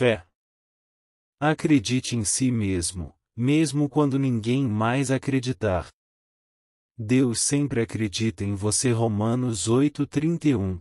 Fé. Acredite em si mesmo, mesmo quando ninguém mais acreditar. Deus sempre acredita em você. Romanos 8:31.